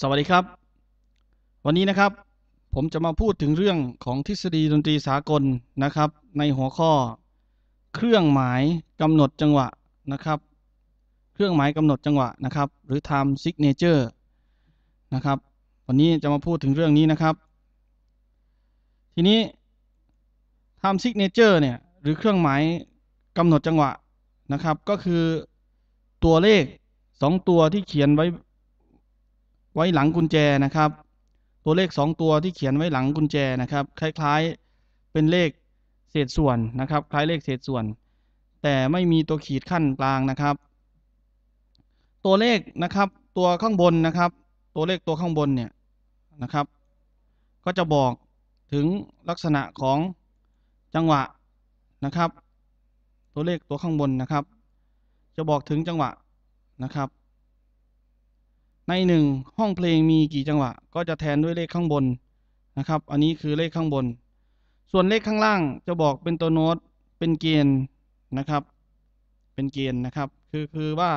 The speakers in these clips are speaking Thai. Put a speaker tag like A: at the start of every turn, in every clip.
A: สวัสดีครับ วันนี้นะครับผมจะมาพูดถึงเรื่องของทฤษฎีดนตรีสากลนะครับ ในหัวข้อ เครื่องหมายกำหนดจังหวะนะครับ เครื่องหมายกำหนดจังหวะนะครับหรือ time signature นะครับวันนี้จะมาพูดถึงเรื่องนี้นะครับ ทีนี้ time signature เนี่ยหรือเครื่องหมายกำหนดจังหวะนะครับ ก็คือตัวเลข 2 ตัวที่เขียนไว้ไว้หลังกุญแจนะครับ ตัวเลข2ตัวที่เขียนไว้หลังกุญแจนะครับ คล้าย ๆ เป็นเลขเศษส่วนนะครับ คล้ายเลขเศษส่วน แต่ไม่มีตัวขีดขั้นกลางนะครับ ตัวเลขนะครับ ตัวข้างบนนะครับ ตัวเลขตัวข้างบนเนี่ยนะครับ ก็จะบอกถึงลักษณะของจังหวะนะครับ ตัวเลขตัวข้างบนนะครับ จะบอกถึงจังหวะนะครับใน1ห้องเพลงมีกี่จังหวะก็จะแทนด้วยเลข ข้างบนนะครับ อันนี้คือเลขข้างบน ส่วนเลขข้างล่างจะบอกเป็นตัวโน้ตเป็นเกณฑ์นะครับ เป็นเกณฑ์นะครับ คือคือว่า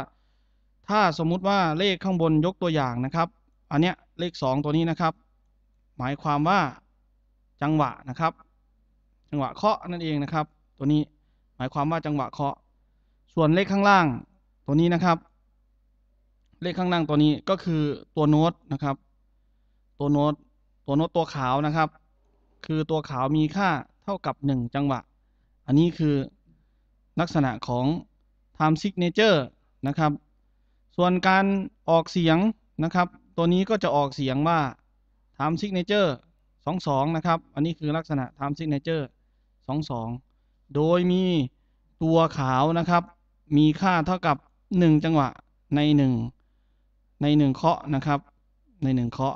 A: ถ้าสมมุติว่าเลขข้างบนยกตัวอย่างนะครับ อันเนี้ยเลข2ตัวนี้นะครับ หมายความว่าจังหวะนะครับ จังหวะเคาะนั่นเองนะครับ ตัวนี้หมายความว่าจังหวะเคาะส่วนเลขข้างล่างตัวนี้นะครับเลขข้างล่างตัวนี้ก็คือตัวโน้ตนะครับ ตัวโน้ต ตัวโน้ต ตัวขาวนะครับ คือตัวขาวมีค่าเท่ากับ 1 จังหวะ อันนี้คือลักษณะของ time signature นะครับ ส่วนการออกเสียงนะครับ ตัวนี้ก็จะออกเสียงว่า time signature 22นะครับ อันนี้คือลักษณะ time signature 22โดยมีตัวขาวนะครับ มีค่าเท่ากับ 1 จังหวะใน1ในหนึ่งเคาะนะครับ ในหนึ่งเคาะ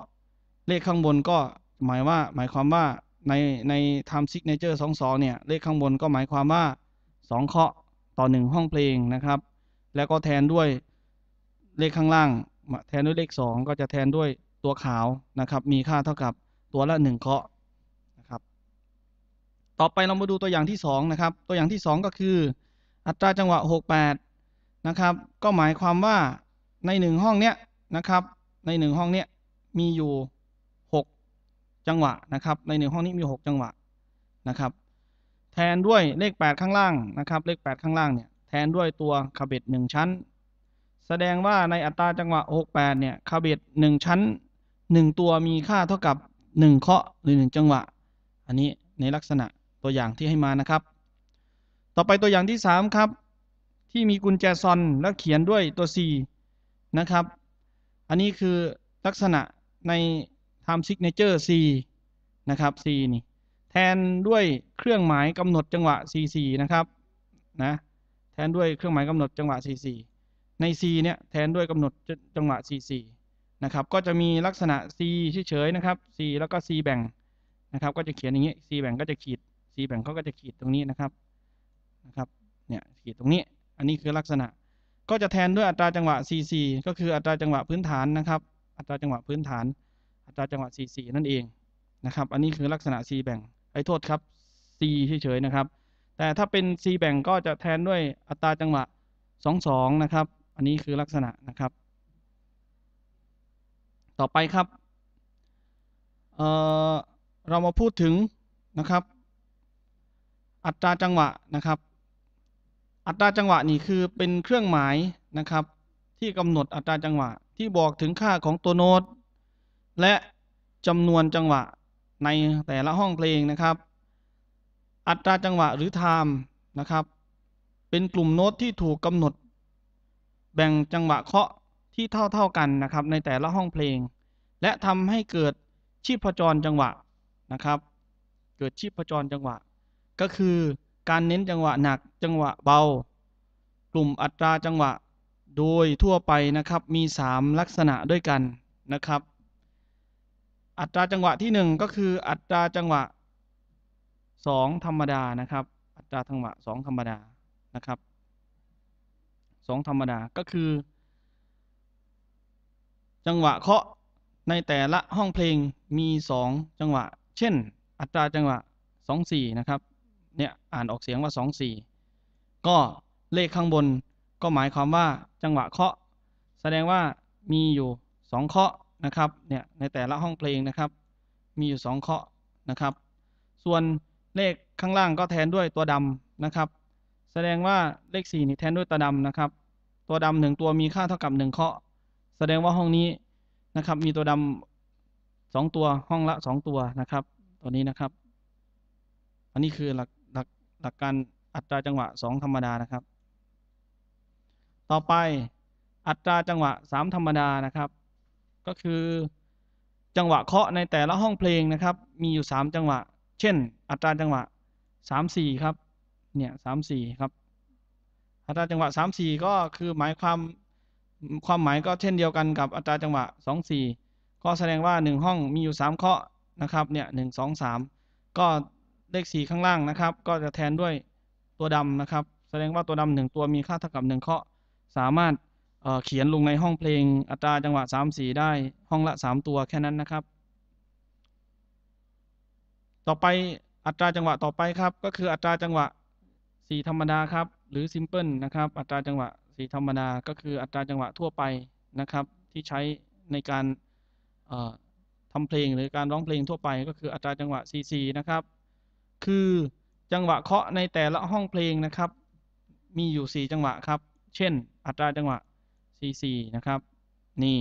A: เลขข้างบนก็หมายว่าหมายความว่าในในไทม์ซิกเนเจอร์สองสองเนี่ยเลขข้างบนก็หมายความว่าสองเคาะต่อหนึ่งห้องเพลงนะครับแล้วก็แทนด้วยเลขข้างล่างแทนด้วยเลขสองก็จะแทนด้วยตัวขาวนะครับมีค่าเท่ากับตัวละหนึ่งเคาะนะครับต่อไปเรามาดูตัวอย่างที่สองนะครับตัวอย่างที่สองก็คืออัตราจังหวะหกแปดนะครับ ก็หมายความว่าในหนึ่งห้องเนี้ยนะครับ ในหนึ่งห้องเนี้ยมีอยู่6 จังหวะนะครับ ในหนึ่งห้องนี้มี 6 จังหวะนะครับ แทนด้วยเลข8ข้างล่างนะครับเลข8ข้างล่างเนี่ยแทนด้วยตัวคาเบ็ด1ชั้นแสดงว่าในอัตราจังหวะ68เนี่ยคาเบ็ด1ชั้น 1 ตัวมีค่าเท่ากับ 1เคาะหรือ1จังหวะ อันนี้ในลักษณะตัวอย่างที่ให้มานะครับ ต่อไปตัวอย่างที่3ครับที่มีกุญแจซอนและเขียนด้วยตัว C นะครับอันนี้คือลักษณะใน time signature C นะครับ C นี่แทนด้วยเครื่องหมายกำหนดจังหวะ CC นะครับนะแทนด้วยเครื่องหมายกำหนดจังหวะ CC ใน C เนี่ยแทนด้วยกำหนดจังหวะ CC นะครับก็จะมีลักษณะ C เฉยๆนะครับ C แล้วก็ C แบ่งนะครับ ก็จะเขียนอย่างนี้ C แบ่งก็จะขีด C แบ่งเขาก็จะขีดตรงนี้นะครับนะครับเนี่ยขีดตรงนี้อันนี้คือลักษณะก็จะแทนด้วยอัตราจังหวะ cc ก็คืออัตราจังหวะพื้นฐานนะครับ อัตราจังหวะพื้นฐาน อัตราจังหวะ cc นั่นเองนะครับ อันนี้คือลักษณะ c แบ่งไอ้โทษครับ c เฉยๆ นะครับ แต่ถ้าเป็น c แบ่งก็จะแทนด้วยอัตราจังหวะ 22 นะครับ อันนี้คือลักษณะนะครับ ต่อไปครับเเรามาพูดถึงนะครับ อัตราจังหวะนะครับอัตราจังหวะนี่คือเป็นเครื่องหมายนะครับ ที่กำหนดอัตราจังหวะที่บอกถึงค่าของตัวโน้ต และจำนวนจังหวะในแต่ละห้องเพลงนะครับ อัตราจังหวะหรือไทม์นะครับ เป็นกลุ่มโน้ตที่ถูกกำหนด แบ่งจังหวะเคาะที่เท่าๆกันนะครับในแต่ละห้องเพลง และทำให้เกิดชีพจรจังหวะนะครับ เกิดชีพจรจังหวะก็คือการเน้นจังหวะหนักจังหวะเบา กลุ่มอัตราจังหวะโดยทั่วไปนะครับมี 3 ลักษณะด้วยกันนะครับอัตราจังหวะที่ 1 ก็คืออัตราจังหวะ2ธรรมดานะครับ อัตราจังหวะ 2 ธรรมดานะครับ 2 ธรรมดาก็คือ จังหวะเคาะในแต่ละห้องเพลงมี 2 จังหวะเช่น อัตราจังหวะ 2 4 นะครับเนี่ยอ่านออกเสียงว่า 2 4 ก็เลขข้างบน ก็หมายความว่าจังหวะเคาะ แสดงว่ามีอยู่2เคาะนะครับ เนี่ยในแต่ละห้องเพลงนะครับ มีอยู่ 2เคาะนะครับ ส่วนเลขข้างล่างก็แทนด้วยตัวดำนะครับ แสดงว่าเลข 4 นี่แทนด้วย ตัวดำนะครับ ตัวดำหนึ่งตัวมีค่าเท่ากับ1เคาะแสดงว่าห้องนี้นะครับ มีตัวดำ2ตัวห้องละ2ตัวนะครับ ตัวนี้นะครับ อันนี้คือหลักหลักการอัตราจังหวะ2ธรรมดานะครับ ต่อไปอัตราจังหวะ3ธรรมดานะครับ ก็คือ จังหวะเคาะในแต่ละห้องเพลงนะครับ มีอยู่3จังหวะเช่นอัตราจังหวะ3 4ครับเนี่ยสามสี่ครับอัตราจังหวะ3 4ก็คือหมายความความหมายก็เช่นเดียวกันกับอัตราจังหวะ2 4ก็แสดงว่า1ห้องมีอยู่3เคาะนะครับเนี่ยหนึ่งสองสามก็เลข 4 ข้างล่างนะครับ ก็จะแทนด้วยตัวดำนะครับ แสดงว่าตัวดำหนึ่งตัวมีค่าเท่ากับ 1เคาะสามารถเเขียนลงในห้องเพลง อัตราจังหวะ3 4ได้ห้องละ 3 ตัวแค่นั้นนะครับ ต่อไปอัตราจังหวะต่อไปครับก็คืออัตราจังหวะ 4 ธรรมดา ครับ หรือซิมเพิลนะครับ อัตราจังหวะ4ธรรมดาก็คืออัตราจังหวะทั่วไปนะครับที่ใช้ในการทำเพลงหรือการร้องเพลงทั่วไปก็คืออัตราจังหวะ4 4นะครับคือจังหวะเคาะในแต่ละห้องเพลงนะครับ มีอยู่ 4 จังหวะครับ เช่น อัตราจังหวะ4 4นะครับ นี่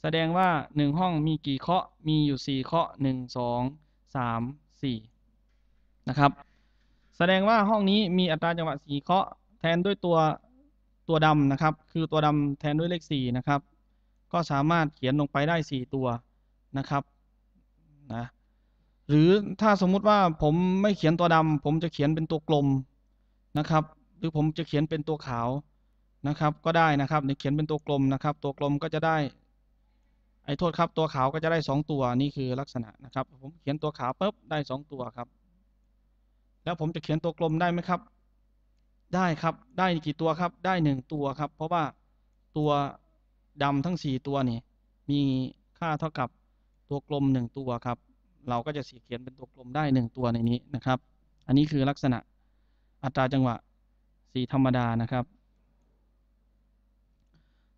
A: แสดงว่า1ห้องมีกี่เคาะมีอยู่ 4เคาะ 1 2 3 4นะครับแสดงว่าห้องนี้มีอัตราจังหวะ4เคาะแทนด้วยตัวตัวดำนะครับ คือตัวดำแทนด้วยเลข4 นะครับ ก็สามารถเขียนลงไปได้ 4 ตัวนะครับนะหรือถ้าสมมุติว่าผมไม่เขียนตัวดำ ผมจะเขียนเป็นตัวกลมนะครับ หรือผมจะเขียนเป็นตัวขาวนะครับ ก็ได้นะครับเดี๋ยวเขียนเป็นตัวกลมนะครับ ตัวกลมก็จะได้ ไอ้ โทษครับ ตัวขาวก็จะได้ 2 ตัวนี่คือลักษณะนะครับ ผมเขียนตัวขาวปุ๊บได้ 2 ตัวครับ แล้วผมจะเขียนตัวกลมได้ไหมครับ ได้ครับ ได้กี่ตัวครับ ได้1ตัวครับ เพราะว่าตัวดำทั้ง4ตัวนี่มีค่าเท่ากับตัวกลม1ตัวครับเราก็จะสีเขียนเป็นตัวกลมได้1ตัวในนี้นะครับ อันนี้คือลักษณะอัตราจังหวะสีธรรมดานะครับ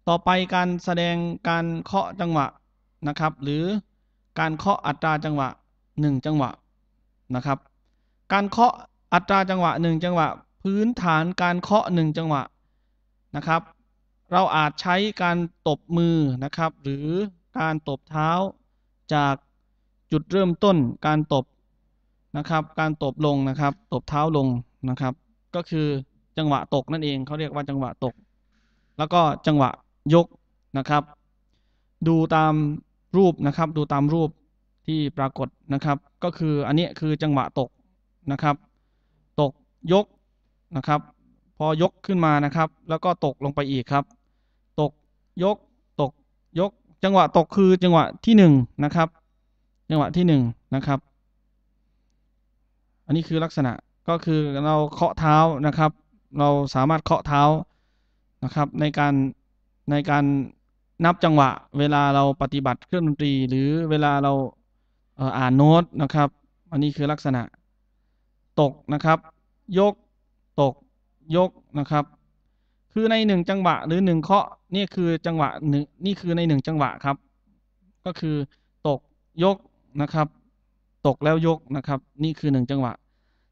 A: ต่อไปการแสดงการเคาะจังหวะนะครับ หรือการเคาะอัตราจังหวะ 1 จังหวะนะครับ การเคาะอัตราจังหวะ1จังหวะพื้นฐานการเคาะ1จังหวะนะครับเราอาจใช้การตบมือนะครับ หรือการตบเท้าจากจุดเริ่มต้นการตบนะครับ การตบลงนะครับตบเท้าลงนะครับ ก็คือจังหวะตก นั่นเองเขาเรียกว่าจังหวะตก แล้วก็จังหวะยกนะครับ ดูตามรูปนะครับ ดูตามรูปที่ปรากฏนะครับ ก็คืออันนี้คือจังหวะตกนะครับ ตกยกนะครับ พอยกขึ้นมานะครับแล้วก็ตกลงไปอีกครับ ตกยกตกยก จังหวะตกคือจังหวะที่1นนะครับจังหวะที่1นะครับ อันนี้คือลักษณะก็คือเราเคาะเท้านะครับ เราสามารถเคาะเท้านะครับ ในการในการนับจังหวะเวลาเราปฏิบัติเครื่องดนตรีหรือเวลาเราอ่านโน้ตนะครับ อันนี้คือลักษณะตกนะครับ ยก ตก ยกนะครับ คือในหนึ่งจังหวะหรือหนึ่งเคาะนี่คือจังหวะหนึ่งนี่คือในหนึ่งจังหวะครับ ก็คือตก ยกนะครับ ตกแล้วยกนะครับ นี่คือ 1จังหวะ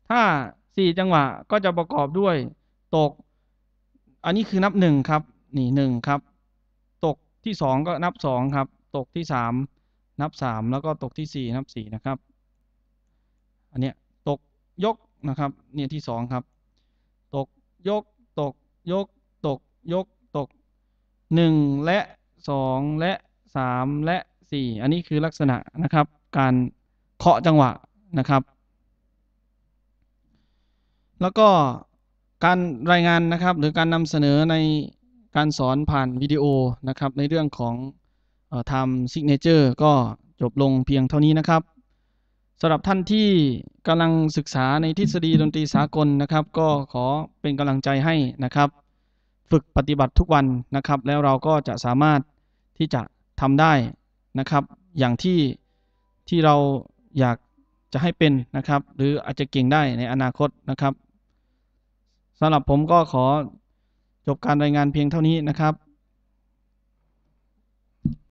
A: ถ้า 4 จังหวะก็จะประกอบด้วยตก อันนี้คือนับ 1 ครับ นี่ 1 ครับ ตกที่ 2 ก็นับ 2 ครับ ตกที่ 3 นับ 3 แล้วก็ตกที่ 4 นับ 4 นะครับ อันเนี้ยตกยกนะครับเนี่ยที่ 2 ครับ ตกยกตกยกตกยกตก 1 และ 2 และ 3 และ 4 อันนี้คือลักษณะนะครับการเคาะจังหวะนะครับ แล้วก็การรายงานนะครับหรือการนำเสนอในการสอนผ่านวิดีโอนะครับ ในเรื่องของทำซิกเนเจอร์ก็จบลงเพียงเท่านี้นะครับสำหรับท่านที่กำลังศึกษาในทฤษฎีดนตรีสากลนะครับก็ขอเป็นกำลังใจให้นะครับฝึกปฏิบัติทุกวันนะครับ แล้วเราก็จะสามารถที่จะทำได้นะครับ อย่างที่ที่เราอยากจะให้เป็นนะครับ หรืออาจจะเก่งได้ในอนาคตนะครับสำหรับผมก็ขอจบการรายงานเพียงเท่านี้นะครับ